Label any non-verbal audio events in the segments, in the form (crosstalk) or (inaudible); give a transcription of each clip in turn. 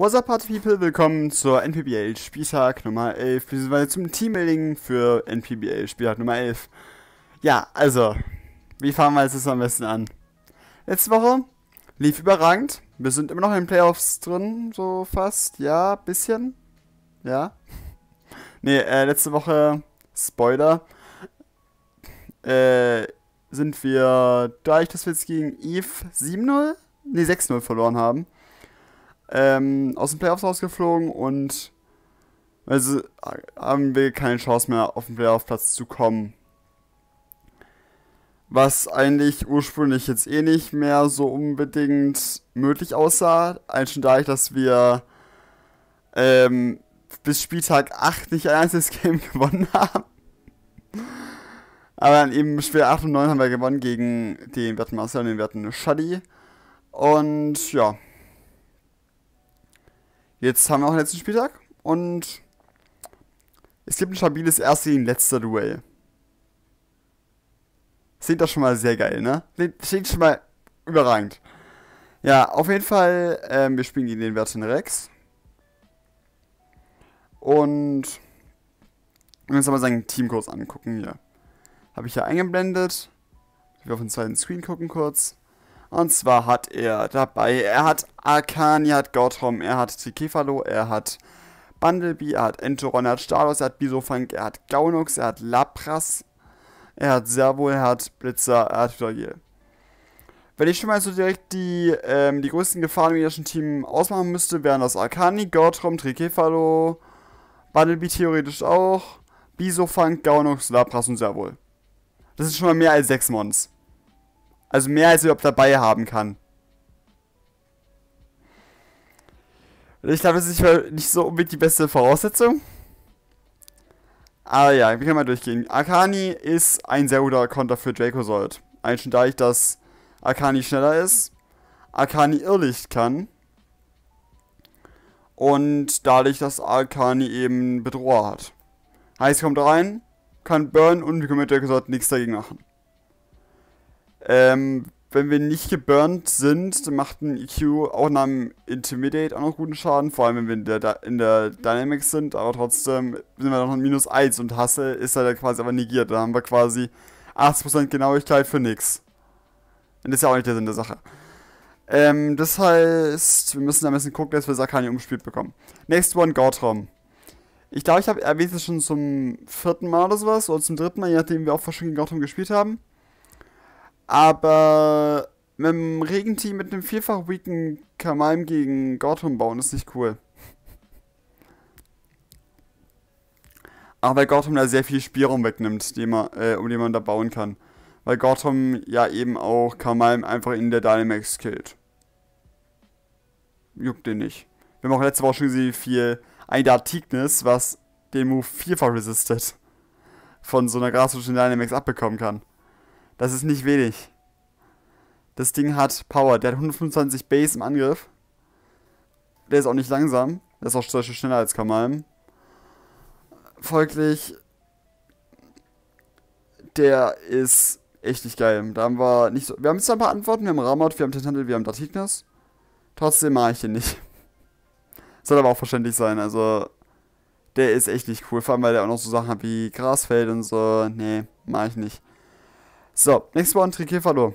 What's up, Party People? Willkommen zur NPBL Spieltag Nummer 11, beziehungsweise zum Teambuilding für NPBL Spieltag Nummer 11. Ja, also, wie fahren wir jetzt am besten an? Letzte Woche lief überragend. Wir sind immer noch in den Playoffs drin, so fast. Ja, bisschen. Ja. (laughs) Ne, äh, letzte Woche, Spoiler, äh, sind wir, da ich das jetzt gegen Eve 7-0, ne 6-0 verloren haben, ähm, aus den Playoffs rausgeflogen und also haben wir keine Chance mehr, auf den Playoff-Platz zu kommen. Was eigentlich ursprünglich jetzt eh nicht mehr so unbedingt möglich aussah. Eigentlich schon dadurch, dass wir ähm, bis Spieltag 8 nicht ein einziges (laughs) Game gewonnen haben. Aber dann eben Spiel 8 und 9 haben wir gewonnen gegen den Werten Marcel und den Werten Shuddy. Und ja, Jetzt haben wir auch den letzten Spieltag und es gibt ein stabiles erste gegen letzter Duell. Sieht das schon mal sehr geil, ne? Steht schon mal überragend. Ja, auf jeden Fall, ähm, wir spielen gegen den Werten Rex. Und wir uns aber seinen Teamkurs angucken hier. Habe ich ja eingeblendet. Wir auf den zweiten Screen gucken kurz. Und zwar hat er dabei, er hat Arcani, er hat Gotham, er hat Tikefalo, er hat Bundlebee, er hat Enteron, er hat Stalos, er hat Bisofunk, er hat Gaunux, er hat Lapras, er hat Servo, er hat Blitzer, er hat Flagel. Wenn ich schon mal so direkt die, ähm, die größten Gefahren im irischen Team ausmachen müsste, wären das Arcani, Gortrom, Trikefalo, Bundlebee theoretisch auch, Bisofunk, Gaunux, Lapras und Servol. Das ist schon mal mehr als sechs Mons. Also mehr als ich überhaupt dabei haben kann. Und ich glaube, das ist nicht, so unbedingt die beste Voraussetzung. Aber ja, wir können mal durchgehen. Arcani ist ein sehr guter Konter für Draco Dracosold. Eigentlich schon dadurch, dass Arcani schneller ist, Arcani Irrlicht kann. Und dadurch, dass Arcani eben Bedroher hat. Heißt, kommt rein, kann burn und wir können mit Draco Dracosold nichts dagegen machen. Ähm, wenn wir nicht geburnt sind, macht ein EQ auch nach dem Intimidate auch noch guten Schaden, vor allem wenn wir in der, in der Dynamics sind, aber trotzdem sind wir noch ein Minus 1 und Hustle ist halt quasi aber negiert. Da haben wir quasi 80% Genauigkeit für nix. Und das ist ja auch nicht der Sinn der Sache. Ähm, das heißt, wir müssen da ein bisschen gucken, dass wir Sakani umspielt bekommen. Next one, Gortrom. Ich glaube, ich habe erwähnt es schon zum vierten Mal oder sowas, oder zum dritten Mal, je nachdem, wir auch verschiedene gegen gespielt haben. Aber mit einem Regenteam mit einem vierfach weaken Kamalm gegen Gotham bauen ist nicht cool. Aber weil Gotham da sehr viel Spielraum wegnimmt, den man, äh, um den man da bauen kann. Weil Gotham ja eben auch Kamalm einfach in der Dynamax killt. Juckt den nicht. Wir haben auch letzte Woche schon gesehen, viel ein Dartignis, was den Move vierfach resistet, von so einer grasischen Dynamax abbekommen kann. Das ist nicht wenig. Das Ding hat Power. Der hat 125 Base im Angriff. Der ist auch nicht langsam. Der ist auch zum schneller als Kamalm. Folglich, der ist echt nicht geil. Da haben wir nicht so. Wir haben jetzt ein paar Antworten. Wir haben Ramot, wir haben Tentantel, wir haben Datignas. Trotzdem mache ich ihn nicht. (laughs) Soll aber auch verständlich sein. Also, der ist echt nicht cool. Vor allem, weil der auch noch so Sachen hat wie Grasfeld und so. Nee, mache ich nicht. So, nächstes Mal ein Trikefalo.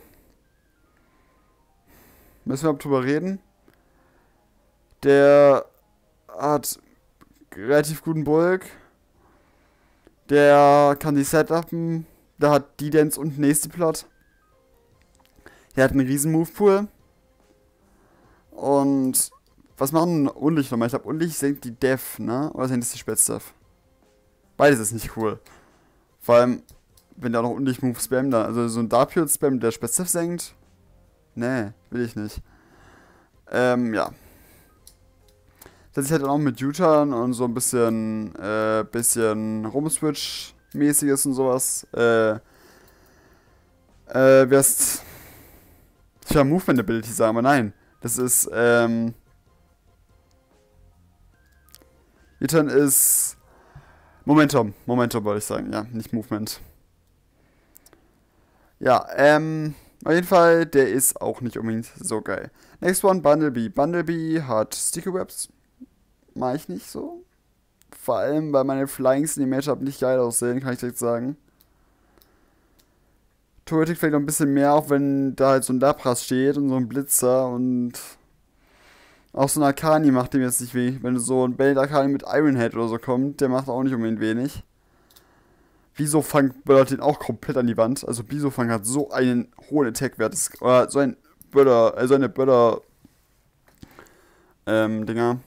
Müssen wir drüber reden. Der hat relativ guten Bulk. Der kann die Setupen. Der hat die Dance und nächste Plot. Der hat einen riesen Movepool. Und was machen Unlicht nochmal? Ich glaube, Unlicht senkt die Def, ne? Oder senkt es die Spätstuff? Beides ist nicht cool. Vor allem, wenn der auch noch nicht Move Spam da. Also so ein Darpiot Spam, der Spaziv senkt. Nee, will ich nicht. Ähm, ja. Dass ich halt auch mit U-Turn und so ein bisschen, äh, bisschen Rumswitch-mäßiges und sowas, äh, äh, wärst. Ich will Movement Ability sagen, aber nein. Das ist, ähm. Ihr Turn ist. Momentum. Momentum wollte ich sagen, ja, nicht Movement. Ja, ähm, auf jeden Fall, der ist auch nicht unbedingt so geil. Next one, Bundlebee. Bundlebee hat Sticky Webs. Mag ich nicht so. Vor allem, weil meine Flyings in dem Matchup nicht geil aussehen, kann ich direkt sagen. Turretic vielleicht noch ein bisschen mehr, auch wenn da halt so ein Lapras steht und so ein Blitzer und auch so ein Arcani macht dem jetzt nicht weh. Wenn so ein Belt Arcani mit Iron Head oder so kommt, der macht auch nicht unbedingt wenig. Bisofang böllert den auch komplett an die Wand. Also Bisofang hat so einen hohen Attack-Wert. Äh, so ein Böller, äh, so eine Böller. Ähm, Dinger.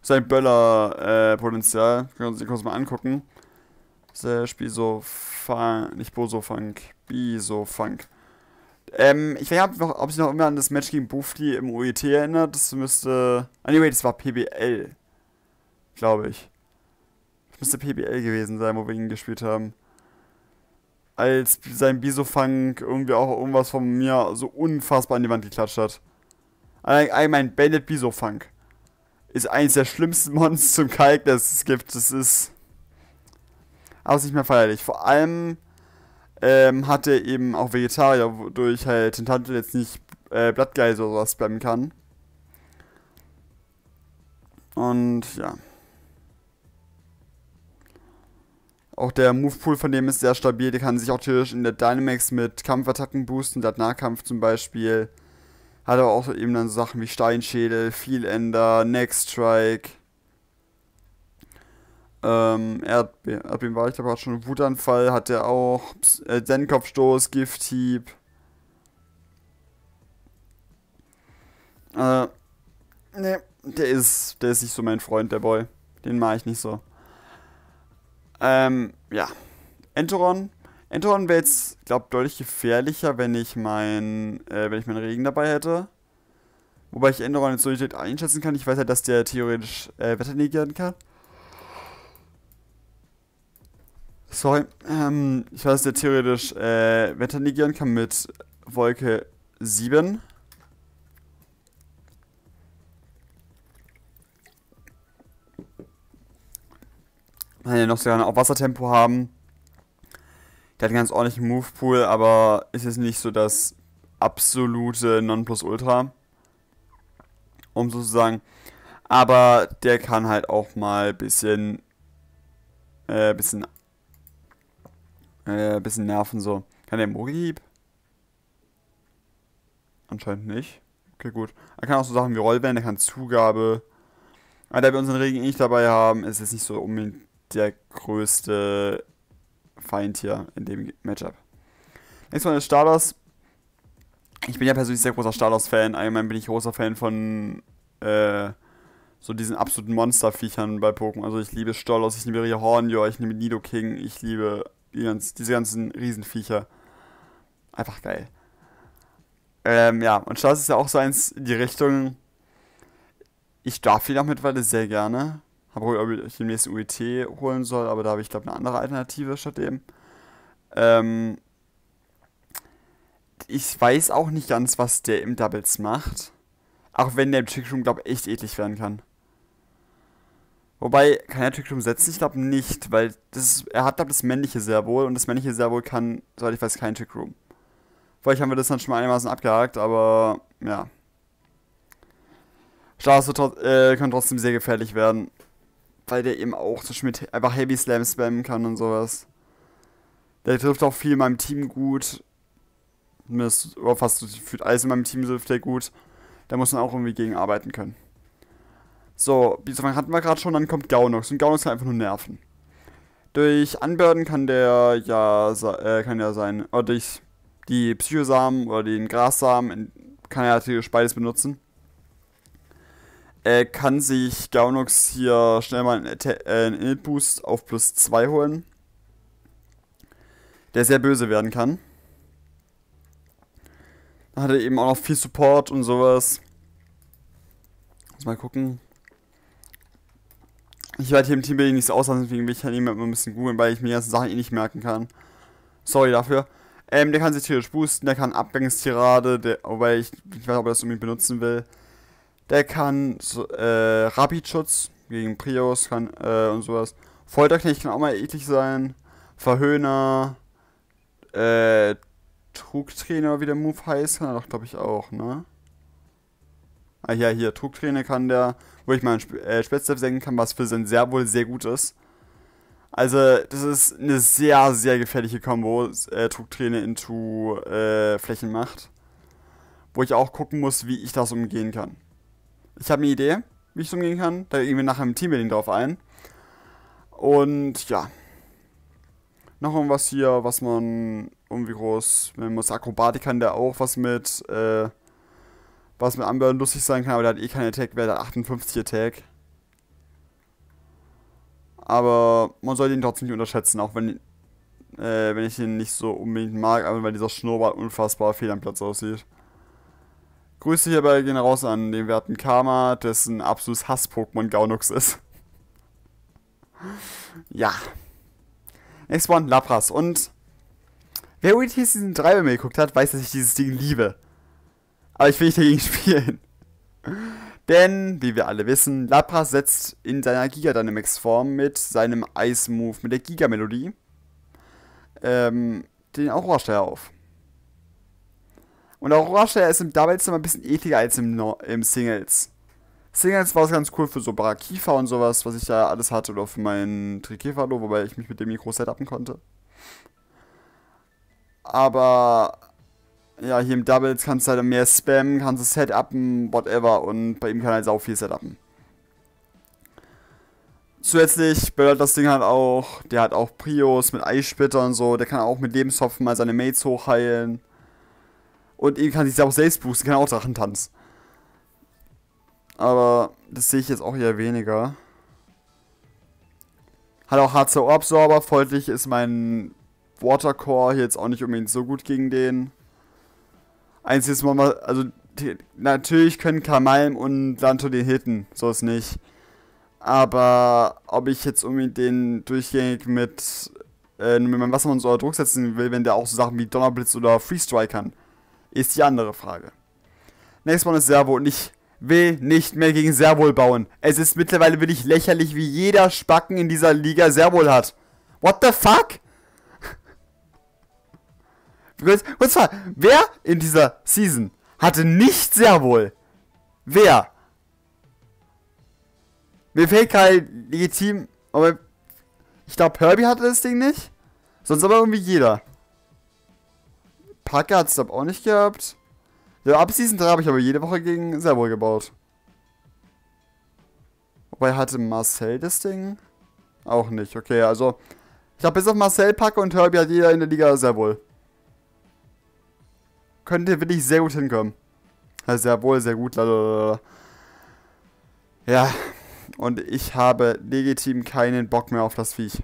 So ein Böller-Potenzial. Äh, Können Sie kurz mal angucken. Slash Bisofang. Nicht Bosofang. Bisofang. Ähm, ich weiß nicht, ob sich noch immer an das Match gegen Bufli im OET erinnert. Das müsste. Anyway, ah, das war PBL. Glaube ich. Müsste PBL gewesen sein, wo wir ihn gespielt haben. Als sein Bisofang irgendwie auch irgendwas von mir so unfassbar an die Wand geklatscht hat. Allgemein, Bandit Bisofang ist eines der schlimmsten (laughs) Monster zum Kalk, das es gibt. Das ist. Aber nicht mehr feierlich. Vor allem ähm, hat er eben auch Vegetarier, wodurch halt Tentantel jetzt nicht äh, Blattgeisel oder sowas bleiben kann. Und ja. Auch der Movepool von dem ist sehr stabil. Der kann sich auch theoretisch in der Dynamax mit Kampfattacken boosten, Der hat Nahkampf zum Beispiel. Hat aber auch eben dann so Sachen wie Steinschädel, Feelender, Next Strike. Ähm, Erdbe Erdbeben war ich glaube gerade schon Wutanfall, hat er auch. Äh, Zen-Kopfstoß, Gifthieb. Äh, ne, der ist, der ist nicht so mein Freund, der Boy. Den mag ich nicht so. Ähm, ja. Enteron. Enteron wäre jetzt, glaube deutlich gefährlicher, wenn ich mein, äh, wenn ich meinen Regen dabei hätte. Wobei ich Enteron jetzt so nicht einschätzen kann. Ich weiß ja, halt, dass der theoretisch äh, Wetter negieren kann. Sorry. Ähm, ich weiß, dass der theoretisch äh, Wetter negieren kann mit Wolke 7. Kann ja noch sogar auch Wassertempo haben. Der hat einen ganz ordentlichen Movepool, aber ist jetzt nicht so das absolute Nonplusultra. Um so zu sagen. Aber der kann halt auch mal ein bisschen. Äh, bisschen. Äh, bisschen nerven so. Kann der Mogi-Hieb? Anscheinend nicht. Okay, gut. Er kann auch so Sachen wie Rollbänder, er kann Zugabe. Aber ah, da wir unseren Regen eh nicht dabei haben, ist es nicht so unbedingt der größte Feind hier in dem Matchup. Nächstes Mal ist Stalos. Ich bin ja persönlich sehr großer Stalos-Fan. Allgemein bin ich großer Fan von äh, so diesen absoluten Monsterviechern bei Pokémon. Also ich liebe Stalos, ich liebe Rihornio, ich liebe Nidoking, ich liebe die ganz, diese ganzen Riesenviecher. Einfach geil. Ähm, ja, und Stalos ist ja auch so eins in die Richtung. Ich darf ihn auch mittlerweile sehr gerne habe, ob ich demnächst UET holen soll, aber da habe ich, glaube eine andere Alternative statt dem. Ähm, ich weiß auch nicht ganz, was der im Doubles macht. Auch wenn der im Trickroom, glaube ich, echt eklig werden kann. Wobei, kann er Trickroom setzen? Ich glaube nicht, weil das, er hat, glaube das männliche sehr wohl und das männliche sehr wohl kann, soweit ich weiß, kein Trickroom. Vielleicht haben wir das dann schon mal einigermaßen abgehakt, aber ja. Stars äh, kann trotzdem sehr gefährlich werden weil der eben auch zum Beispiel mit einfach Heavy Slam spammen kann und sowas. Der trifft auch viel in meinem Team gut. Mir ist fast für alles in meinem Team trifft der gut. Da muss man auch irgendwie gegen arbeiten können. So, Bisafang hatten wir gerade schon, dann kommt Gaunox. Und Gaunox kann einfach nur nerven. Durch Unburden kann der ja äh, kann ja sein, oder durch die Psychosamen oder den Grassamen kann er natürlich beides benutzen äh, kann sich Gaunox hier schnell mal einen, äh, Init-Boost auf plus 2 holen. Der sehr böse werden kann. Dann hat er eben auch noch viel Support und sowas. Muss mal gucken. Ich werde hier im Teambuilding nichts so auslassen, deswegen will ich halt immer ein bisschen googeln, weil ich mir die ganzen Sachen eh nicht merken kann. Sorry dafür. Ähm, der kann sich tierisch boosten, der kann Abgangstirade, der, wobei ich, ich weiß ob er das irgendwie benutzen will. Der kann äh, Rapid-Schutz gegen Prios kann, äh, und sowas. Folterknecht kann auch mal eklig sein. Verhöhner, äh, Trugtrainer, wie der Move heißt, kann er doch, glaube ich, auch, ne? Ah, ja, hier, Trugtrainer kann der, wo ich meinen Sp äh, Spätzlev senken kann, was für sein sehr wohl sehr gut ist. Also, das ist eine sehr, sehr gefährliche Combo, äh, Trugträne into äh, Flächenmacht. Wo ich auch gucken muss, wie ich das umgehen kann. Ich habe eine Idee, wie ich es umgehen kann. Da gehen wir nachher im Teambuilding drauf ein. Und ja. Noch irgendwas hier, was man irgendwie groß. Wenn Man muss Akrobatik kann der auch was mit. Äh, was mit Amber lustig sein kann, aber der hat eh keine Attack, wäre der 58 Attack. Aber man sollte ihn trotzdem nicht unterschätzen, auch wenn, äh, wenn ich ihn nicht so unbedingt mag, aber weil dieser Schnurrbart unfassbar fehl am Platz aussieht. Grüße hierbei gehen raus an den werten Karma, dessen absolutes Hass-Pokémon Gaunux ist. ja. Next one, Lapras. Und wer Reality diesen 3 bei mir geguckt hat, weiß, dass ich dieses Ding liebe. Aber ich will nicht dagegen (laughs) spielen. Denn, wie wir alle wissen, Lapras setzt in seiner Giga Dynamics Form mit seinem Ice Move, mit der Giga Melodie, ähm, den Aurora-Steuer auf. Und Aurora ist im Doubles immer ein bisschen ekliger als im, no im Singles. Singles war es ganz cool für so Barakifa und sowas, was ich ja alles hatte, oder für meinen Trikefalo, wobei ich mich mit dem Mikro setupen konnte. Aber ja, hier im Doubles kannst du halt mehr spammen, kannst du setupen, whatever, und bei ihm kann halt sau viel setupen. Zusätzlich böllert das Ding halt auch, der hat auch Prios mit Eissplitter und so, der kann auch mit Lebenshopfen mal seine Mates hochheilen. Und eben kann sich auch selbst boosten, kann auch Drachentanz. Aber das sehe ich jetzt auch eher weniger. Hat auch HCO-Absorber. Folglich ist mein Watercore hier jetzt auch nicht unbedingt so gut gegen den. Einziges Mal, also natürlich können Kamalm und Lanto den hitten, so ist nicht. Aber ob ich jetzt unbedingt den durchgängig mit, äh, mit meinem Wassermann so unter Druck setzen will, wenn der auch so Sachen wie Donnerblitz oder Freestrike kann ist die andere Frage. Next one ist Servo und ich will nicht mehr gegen Servo bauen. Es ist mittlerweile wirklich lächerlich, wie jeder Spacken in dieser Liga Servo hat. What the fuck? (laughs) Kurz mal, wer in dieser Season hatte nicht Servol? Wer? Mir fehlt kein legitim, aber ich glaube Herbie hatte das Ding nicht. Sonst aber irgendwie jeder. Packe hat es auch nicht gehabt. Ja, ab Season 3 habe ich aber jede Woche gegen Servo gebaut. Wobei hatte Marcel das Ding? Auch nicht, okay, also. Ich habe bis auf Marcel Packe und Herbie hat jeder in der Liga sehr wohl. Könnte wirklich sehr gut hinkommen. Also sehr wohl, sehr gut, lalalala. Ja, und ich habe legitim keinen Bock mehr auf das Viech.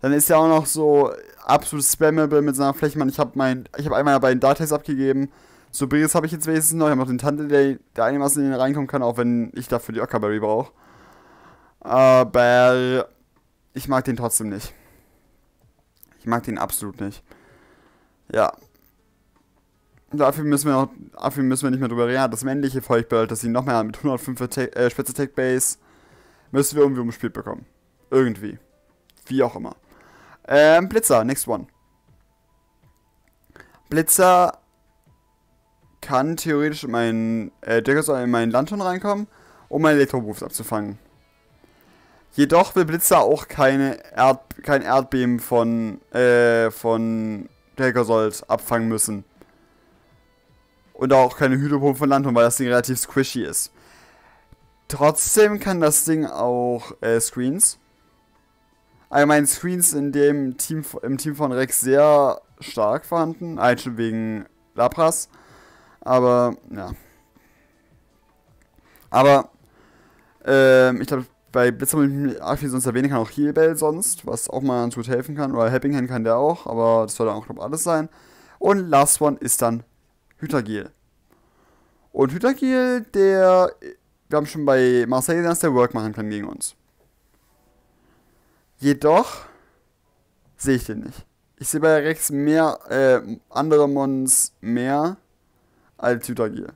Dann ist er auch noch so absolut spammable mit seiner Fläche. ich habe mein, ich habe einmal beiden abgegeben. So Breeze habe ich jetzt wenigstens noch. Ich habe noch den Tante, der, der einigermaßen in den reinkommen kann, auch wenn ich dafür die Ockerberry brauche. Aber ich mag den trotzdem nicht. Ich mag den absolut nicht. Ja. Dafür müssen wir noch, dafür müssen wir nicht mehr drüber reden. das männliche Feuchtbild, das sie noch mehr mit 105 Attack, äh, Spitze Attack Base, müssen wir irgendwie umspielt bekommen. Irgendwie. Wie auch immer. Ähm, Blitzer, next one. Blitzer kann theoretisch in meinen, äh, durchaus in meinen Landturm reinkommen, um meinen Elektrobuffs abzufangen. Jedoch will Blitzer auch keine Erd, kein Erdbeben von, äh, von Delgasold abfangen müssen. Und auch keine Hydropumpe von Landturm, weil das Ding relativ squishy ist. Trotzdem kann das Ding auch äh, Screens allgemein Screens in dem Team, im Team von Rex sehr stark vorhanden. Halt schon wegen Lapras. Aber, ja. Aber, ähm, ich glaube, bei Blitzer mit Archie sonst erwähnen kann auch Heal sonst, was auch mal ganz gut helfen kann. Oder Helping Hand kann der auch, aber das soll dann auch, glaube alles sein. Und Last One ist dann Hütergel. Und Hütergel, der, wir haben schon bei Marseille, dass der Work machen kann gegen uns. Jedoch sehe ich den nicht. Ich sehe bei Rex mehr äh, andere Mons mehr als Hydagir.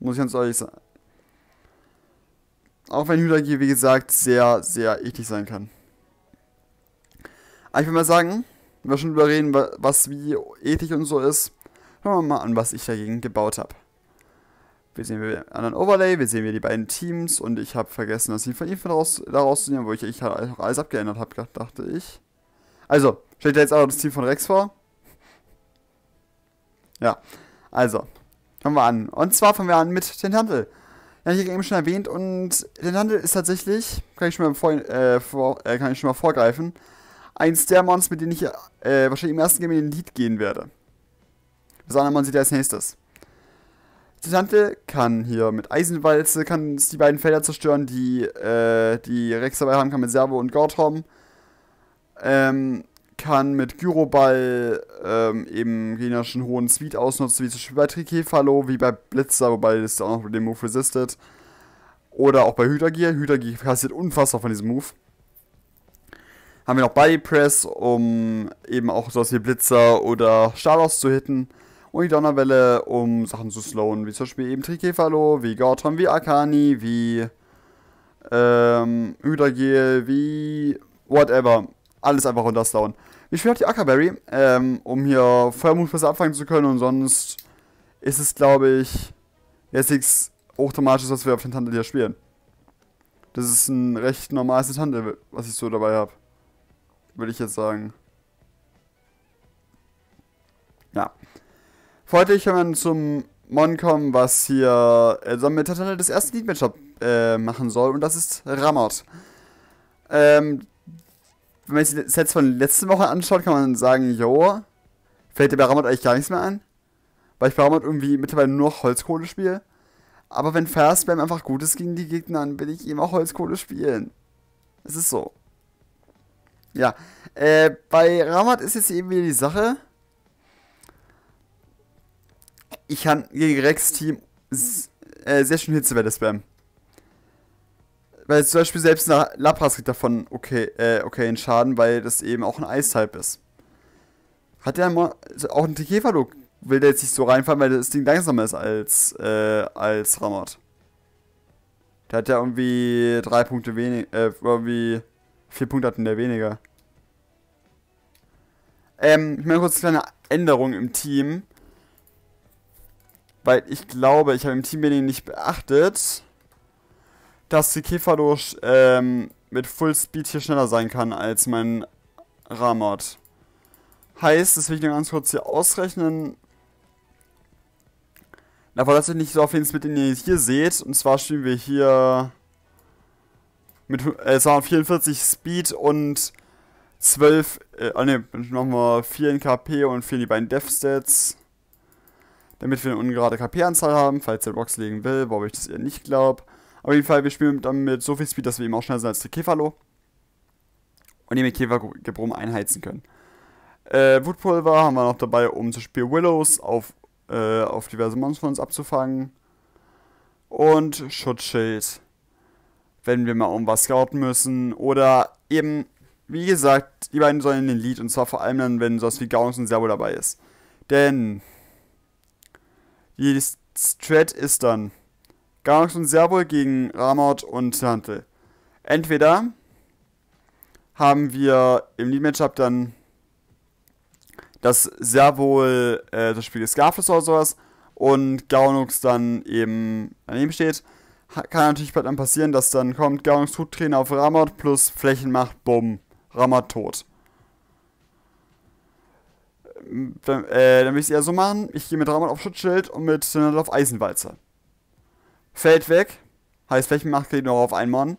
Muss ich ganz ehrlich sagen. Auch wenn Hydagir, wie gesagt, sehr, sehr eklig sein kann. Aber ich will mal sagen, wir schon überreden, was wie ethisch und so ist. Hören wir mal an, was ich dagegen gebaut habe. Wir sehen wir den anderen Overlay, wir sehen wir die beiden Teams und ich habe vergessen, das Team von Ethan raus, da rauszunehmen, wo ich, ich halt alles abgeändert habe, dachte ich. Also, stellt ihr jetzt auch das Team von Rex vor? Ja, also, fangen wir an. Und zwar fangen wir an mit den Handel. Ja, hier eben schon erwähnt und den Handel ist tatsächlich, kann ich schon mal, vor, äh, vor, äh, kann ich schon mal vorgreifen, eins der Mons, mit denen ich äh, wahrscheinlich im ersten Game in den Lead gehen werde. Das andere Mon sieht ihr als nächstes die Tante kann hier mit Eisenwalze kann die beiden Felder zerstören, die äh, die Rex dabei haben kann mit Servo und Gortom. Ähm, kann mit Gyroball ähm, eben generischen hohen Speed ausnutzen, wie zum Beispiel bei Trikefalo, wie bei Blitzer, wobei das auch noch mit dem Move resistet. Oder auch bei Hütergear. Hütergear kassiert unfassbar von diesem Move. Haben wir noch Body Press, um eben auch sowas wie Blitzer oder Stalos zu hitten und die Donnerwelle, um Sachen zu slowen, wie zum Beispiel eben Trikefalo, wie Gorton, wie Akani, wie ähm, Hydagel, wie whatever. Alles einfach runterslauen. Wir spielen auch die Ackerberry, ähm, um hier Feuermut abfangen zu können und sonst ist es, glaube ich, jetzt nichts Hochdramatisches, was wir auf den hier spielen. Das ist ein recht normales Tandel, was ich so dabei habe. Würde ich jetzt sagen. Heute kann zum Mon kommen, was hier äh, mit Tatana das erste Lead-Matchup äh, machen soll. Und das ist Ramot. Ähm, wenn man sich die Sets von letzte Woche anschaut, kann man sagen, jo, fällt dir bei Ramot eigentlich gar nichts mehr an. Weil ich bei Ramot irgendwie mittlerweile nur noch Holzkohle spiele. Aber wenn Firespam einfach gut ist gegen die Gegner, dann will ich ihm auch Holzkohle spielen. Es ist so. Ja, äh, bei Ramat ist jetzt eben wieder die Sache, ich kann gegen Rex Team äh, sehr schön Hitzewelle spammen. Weil zum Beispiel selbst ein Lapras kriegt davon okay, äh, okay in Schaden, weil das eben auch ein Eis-Type ist. Hat der mal, also auch ein Tekefalo will der jetzt nicht so reinfallen, weil das Ding langsamer ist als, äh, als Ramot. Der hat ja irgendwie drei Punkte weniger, äh, irgendwie vier Punkte hatten der weniger. Ähm, ich meine kurz eine kleine Änderung im Team weil ich glaube, ich habe im Teambuilding nicht beachtet, dass die Kefalo ähm, mit Full Speed hier schneller sein kann als mein Ramod. Heißt, das will ich nur ganz kurz hier ausrechnen. Da verlasse ich nicht so auf jeden Fall mit, den ihr hier seht. Und zwar spielen wir hier mit äh, 44 Speed und 12, äh, oh ne, nochmal 4 in KP und 4 in die beiden Death stats damit wir eine ungerade KP-Anzahl haben, falls der Rocks legen will, wobei ich das eher nicht glaube. Auf jeden Fall, wir spielen dann mit so viel Speed, dass wir eben auch schneller sind als der Kefalo. Und die mit Käfergebrumm einheizen können. Äh, Wutpulver haben wir noch dabei, um zum Beispiel Willows auf, äh, auf diverse Monster von uns abzufangen. Und Schutzschild, wenn wir mal irgendwas scouten müssen. Oder eben, wie gesagt, die beiden sollen in den Lead. Und zwar vor allem dann, wenn sowas wie Gaunus und Servo dabei ist. Denn jedes Thread ist dann Garax und Serbol gegen Ramot und Hantel. Entweder haben wir im Lead Matchup dann das Serbol äh, das Spiel des Scarfless oder sowas und Gaunux dann eben daneben steht. Kann natürlich dann passieren, dass dann kommt Gaunux Todtränen auf Ramot plus Flächenmacht, bumm, Ramot tot dann, äh, dann will ich es eher so machen. Ich gehe mit Dramat auf Schutzschild und mit Synod auf Eisenwalzer. Fällt weg. Heißt, Flächenmacht geht noch auf einen Mann.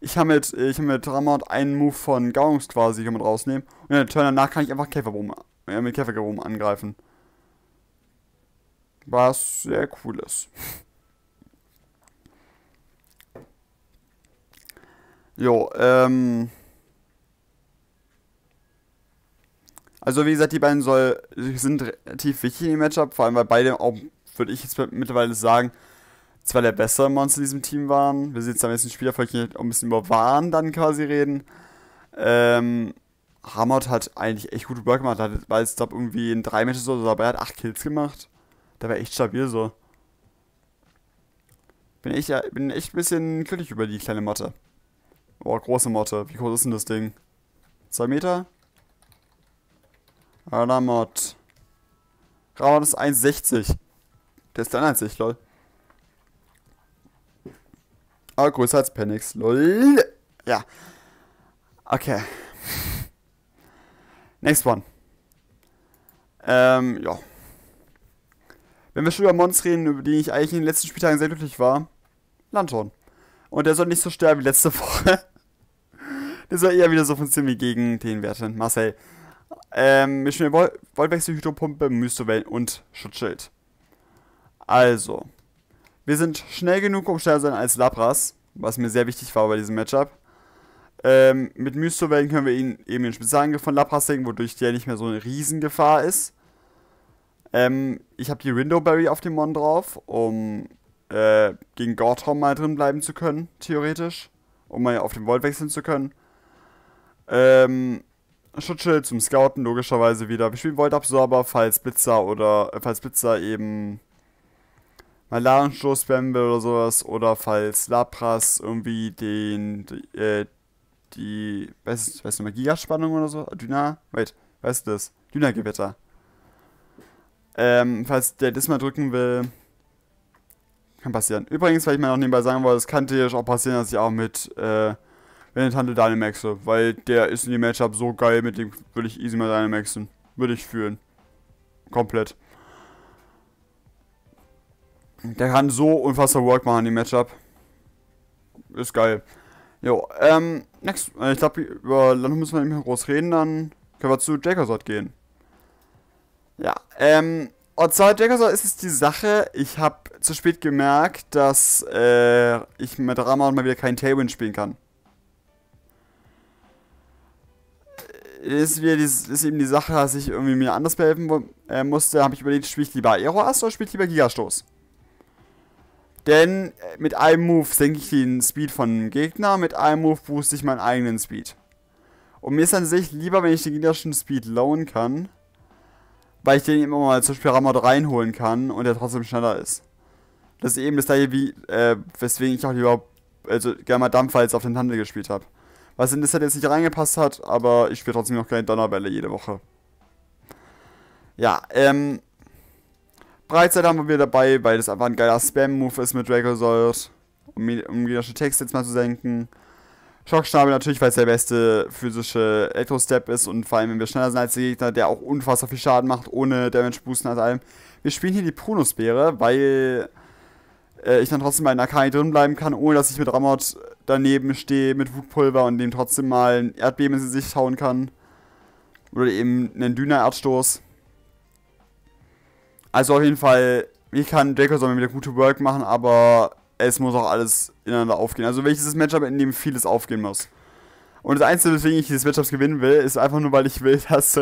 Ich habe mit, äh, ich hab mit Dramat einen Move von Gaungs quasi mit rausnehmen. Und dann Turn danach kann ich einfach Käferboom, äh, mit Käferboom angreifen. Was sehr cool ist. jo, ähm... Also wie gesagt, die beiden soll, sind relativ wichtig im Matchup, vor allem weil beide auch, würde ich jetzt mittlerweile sagen, zwei der besseren Monster in diesem Team waren. Wir sind jetzt am nächsten Spieler, vielleicht auch ein bisschen über Waren dann quasi reden. Ähm, Hamad hat eigentlich echt gute Work gemacht, hat, weil es glaube irgendwie in drei Matches oder so, aber er hat acht Kills gemacht. Der war echt stabil so. Bin echt, äh, bin echt ein bisschen glücklich über die kleine Motte. Boah, große Motte. Wie groß ist denn das Ding? Zwei Meter? Alamot. Ramon ist 1,60. Der ist 1,60, lol. Aber größer als Penix, lol. Ja. Okay. Next one. Ähm, ja. Wenn wir schon über Mons reden, über die ich eigentlich in den letzten Spieltagen sehr glücklich war, Lanton. Und der soll nicht so sterben wie letzte (laughs) Woche. der soll eher wieder so funktionieren wie gegen den Werten. Marcel ähm, mit Wol Wollwechsel, Hydropumpe, Mysterwellen und Schutzschild. Also, wir sind schnell genug, um schneller zu sein als Labras, was mir sehr wichtig war bei diesem Matchup. Ähm, mit Mysterwellen können wir ihn eben den Spezialangriff von Labras legen, wodurch der nicht mehr so eine Riesengefahr ist. Ähm, ich habe die Windowberry auf dem Mon drauf, um äh, gegen Gortraum mal drin bleiben zu können, theoretisch. Um mal auf den Volt wechseln zu können. Ähm, Schutzschild zum Scouten logischerweise wieder. Wir spielen Volt Absorber, falls Blitzer oder äh, falls Blitzer eben mal Ladenstoß spammen will oder sowas. Oder falls Lapras irgendwie den, die, äh, die weiß, weiß nicht mehr, Gigaspannung oder so? Dyna? Wait, weißt du das? Dyna-Gewitter. Ähm, falls der das drücken will, kann passieren. Übrigens, weil ich mal noch nebenbei sagen wollte, es kann theoretisch auch passieren, dass ich auch mit, äh, wenn ich Tante Dynamaxe, weil der ist in dem Matchup so geil, mit dem würde ich easy mal Dynamaxen. Würde ich fühlen. Komplett. Der kann so unfassbar Work machen, in dem Matchup. Ist geil. Jo, ähm, next. Äh, ich glaube, über Landung müssen wir nicht mehr groß reden, dann können wir zu Jacobsort gehen. Ja, ähm, und zwar Jacobsort ist es die Sache, ich habe zu spät gemerkt, dass äh, ich mit Rama mal wieder keinen Tailwind spielen kann. ist, wieder dieses, ist eben die Sache, dass ich irgendwie mir anders behelfen äh, musste, habe ich überlegt, spiele ich lieber Aeroast oder spiele ich lieber Gigastoß? Denn äh, mit einem Move senke ich den Speed von einem Gegner, mit einem Move booste ich meinen eigenen Speed. Und mir ist an sich lieber, wenn ich den gegnerischen Speed lowen kann, weil ich den immer mal zum Beispiel Ramod reinholen kann und der trotzdem schneller ist. Das ist eben das gleiche wie, äh, weswegen ich auch lieber, also gerne mal Dampfwalz auf den Handel gespielt habe was in das Set jetzt nicht reingepasst hat, aber ich spiele trotzdem noch keine Donnerbälle jede Woche. Ja, ähm, Breitzeit haben wir wieder dabei, weil das einfach ein geiler Spam-Move ist mit Dragosaurus, um, um gegnerische Texte jetzt mal zu senken. Schockschnabel natürlich, weil es der beste physische Elektro-Step ist und vor allem, wenn wir schneller sind als der Gegner, der auch unfassbar viel Schaden macht, ohne Damage-Boosten als allem. Wir spielen hier die Prunusbeere, weil äh, ich dann trotzdem bei einer Akani drin bleiben kann, ohne dass ich mit Ramot daneben stehe, mit Wutpulver und dem trotzdem mal ein Erdbeben in sich hauen kann. Oder eben einen Düner-Erdstoß. Also auf jeden Fall, ich kann Draco soll wieder gute Work machen, aber es muss auch alles ineinander aufgehen. Also welches das Matchup, in dem vieles aufgehen muss. Und das Einzige, weswegen ich dieses Matchup gewinnen will, ist einfach nur, weil ich will, (laughs) dass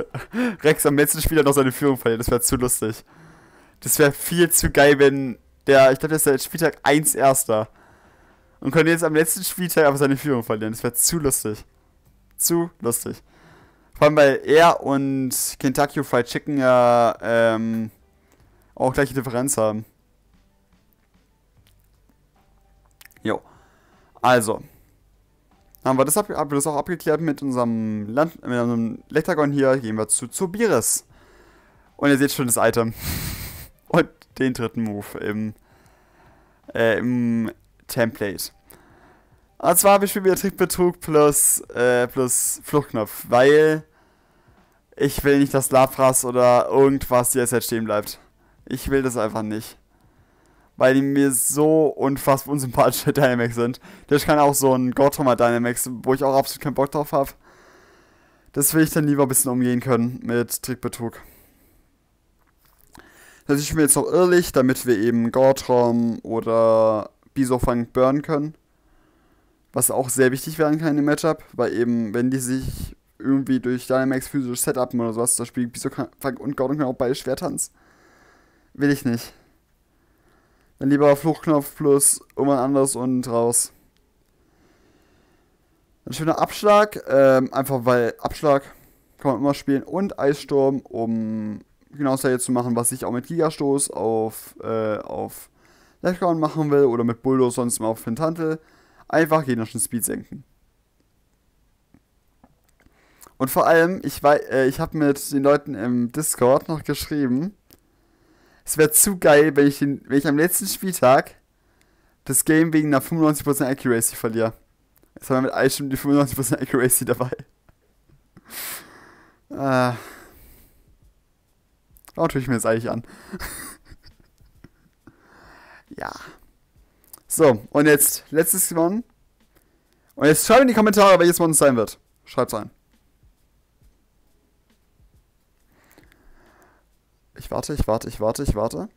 Rex am letzten Spieler noch seine Führung verliert. Das wäre zu lustig. Das wäre viel zu geil, wenn der, ich glaube, der ist seit Spieltag 1 Erster. Und könnte jetzt am letzten Spieltag aber seine Führung verlieren. Das wäre zu lustig. Zu lustig. Vor allem, weil er und Kentucky Fried Chicken ja ähm, auch gleiche Differenz haben. Jo. Also. Haben wir das, haben wir das auch abgeklärt mit unserem, Land, mit unserem Lektagon hier. Gehen wir zu Zobiris. Und ihr seht schon das Item. (laughs) Und den dritten Move im, äh, im Template. Und zwar habe ich wieder Trickbetrug plus, äh, plus Fluchtknopf, weil ich will nicht, dass Lapras oder irgendwas jetzt halt stehen bleibt. Ich will das einfach nicht. Weil die mir so unfassbar unsympathische (laughs) Dynamics sind. Das kann auch so ein Gotthoma Dynamics, wo ich auch absolut keinen Bock drauf habe. Das will ich dann lieber ein bisschen umgehen können mit Trickbetrug. Das also ist mir jetzt noch ehrlich, damit wir eben Gortrom oder Bisofang burnen können. Was auch sehr wichtig werden kann im Matchup, weil eben, wenn die sich irgendwie durch Dynamax physisch setupen oder sowas, das Spiel Bisofang und Gortrom können auch beide Schwertanz. Will ich nicht. Dann lieber Fluchtknopf plus irgendwann anders und raus. Ein schöner Abschlag, ähm, einfach weil Abschlag kann man immer spielen und Eissturm, um Genauso jetzt zu machen, was ich auch mit Gigastoß auf, äh, auf Lefkown machen will oder mit Buldo sonst mal auf Fintante. Einfach gegnerischen Speed senken. Und vor allem, ich, weiß, äh, ich habe mit den Leuten im Discord noch geschrieben, es wäre zu geil, wenn ich, den, wenn ich am letzten Spieltag das Game wegen einer 95% Accuracy verliere. Jetzt haben wir mit Eishim die 95% Accuracy dabei. äh. (laughs) Da oh, tue ich mir jetzt eigentlich an. (laughs) ja. So, und jetzt letztes Mon. Und jetzt schreibt in die Kommentare, welches Mon es sein wird. Schreibt's ein. Ich warte, ich warte, ich warte, ich warte.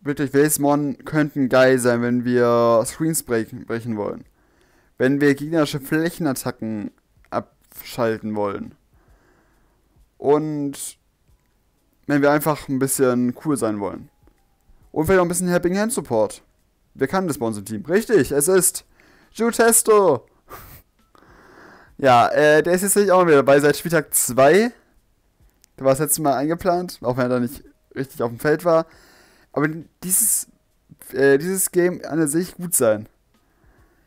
Wirklich, welches Mon könnten geil sein, wenn wir Screens brechen, brechen wollen? Wenn wir gegnerische Flächenattacken abschalten wollen? Und wenn wir einfach ein bisschen cool sein wollen. Und vielleicht auch ein bisschen Helping Hand Support. Wer kann das bei uns Team? Richtig, es ist Jutesto. ja, äh, der ist jetzt nicht auch wieder dabei seit Spieltag 2. Der war das letzte Mal eingeplant, auch wenn er da nicht richtig auf dem Feld war. Aber dieses, äh, dieses Game an sich gut sein.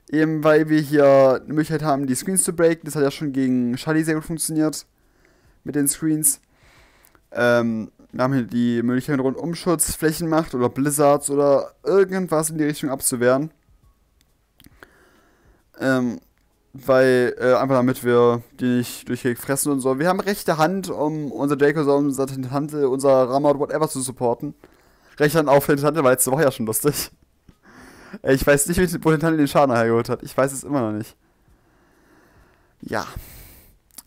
Eben weil wir hier eine Möglichkeit haben, die Screens zu breaken. Das hat ja schon gegen Shadi sehr gut funktioniert. Mit den Screens ähm, wir haben hier die Möglichkeit, Rundumschutzflächen macht oder Blizzards oder irgendwas in die Richtung abzuwehren. Ähm, weil, äh, einfach damit wir die nicht durchweg fressen und so. Wir haben rechte Hand, um unser Jacosaur, unser Tentante, unser Ramout, whatever zu supporten. Rechte Hand auf Tentante weil letzte Woche ja schon lustig. (laughs) Äh, ich weiß nicht, wie Tentante den Schaden hergeholt hat. Ich weiß es immer noch nicht. Ja.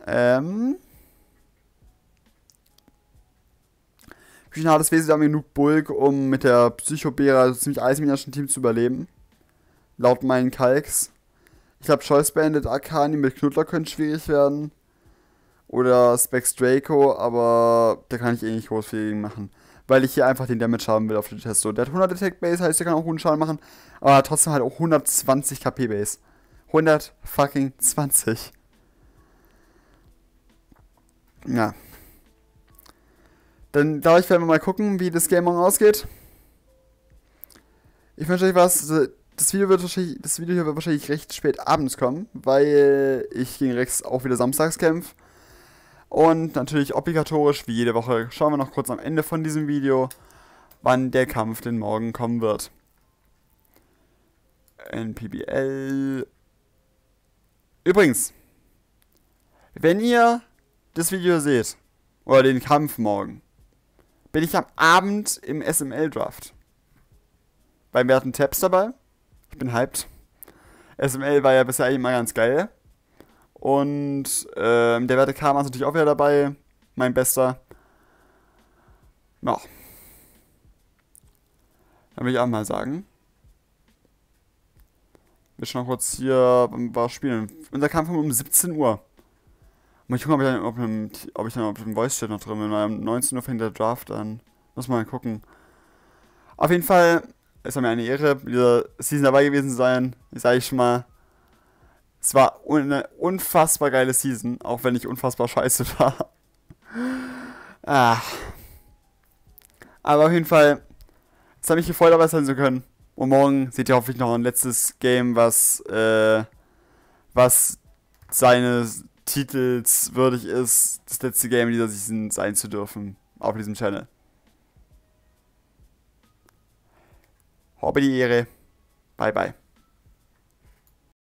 Ähm. ein hartes Wesen, wir haben genug Bulk, um mit der Psychobäre, also ziemlich eisminerischen Team zu überleben. Laut meinen Kalks. Ich glaube, Choice Bandit, Akani mit Knuddler können schwierig werden. Oder Specs Draco, aber da kann ich eh nicht groß viel gegen machen. Weil ich hier einfach den Damage haben will auf den Testo. Der hat 100 Attack Base, heißt, der kann auch guten Schaden machen. Aber trotzdem halt auch 120 KP Base. 100 fucking 20. Ja. Dann darf werden wir mal gucken, wie das Game morgen ausgeht. Ich wünsche euch was. Das Video, wird wahrscheinlich, das Video hier wird wahrscheinlich recht spät abends kommen, weil ich gegen Rex auch wieder samstags kämpfe. Und natürlich obligatorisch, wie jede Woche, schauen wir noch kurz am Ende von diesem Video, wann der Kampf denn morgen kommen wird. NPBL. Übrigens, wenn ihr das Video seht, oder den Kampf morgen, bin ich am Abend im SML-Draft. Weil wir hatten Tabs dabei. Ich bin hyped. SML war ja bisher eigentlich immer ganz geil. Und ähm, der werte Karma ist natürlich auch wieder dabei. Mein bester. Ja. Dann will ich auch mal sagen. Wir schauen kurz hier, was spielen. Unser Kampf um 17 Uhr. Mal gucken, ob ich dann auf dem, ob ich dann auf dem Voice Chat noch drin bin, weil um 19 Uhr fängt der Draft an. Muss mal gucken. Auf jeden Fall, ist es mir eine Ehre, dieser Season dabei gewesen zu sein. Ich sage ich schon mal, es war eine unfassbar geile Season, auch wenn ich unfassbar scheiße (laughs) war. ah. Aber auf jeden Fall, es hat mich gefreut, dabei sein zu können. Und morgen seht ihr hoffentlich noch ein letztes Game, was, äh, was seine Titels würdig ist, das letzte Game dieser Season sein zu dürfen auf diesem Channel. Habe die Ehre. Bye bye.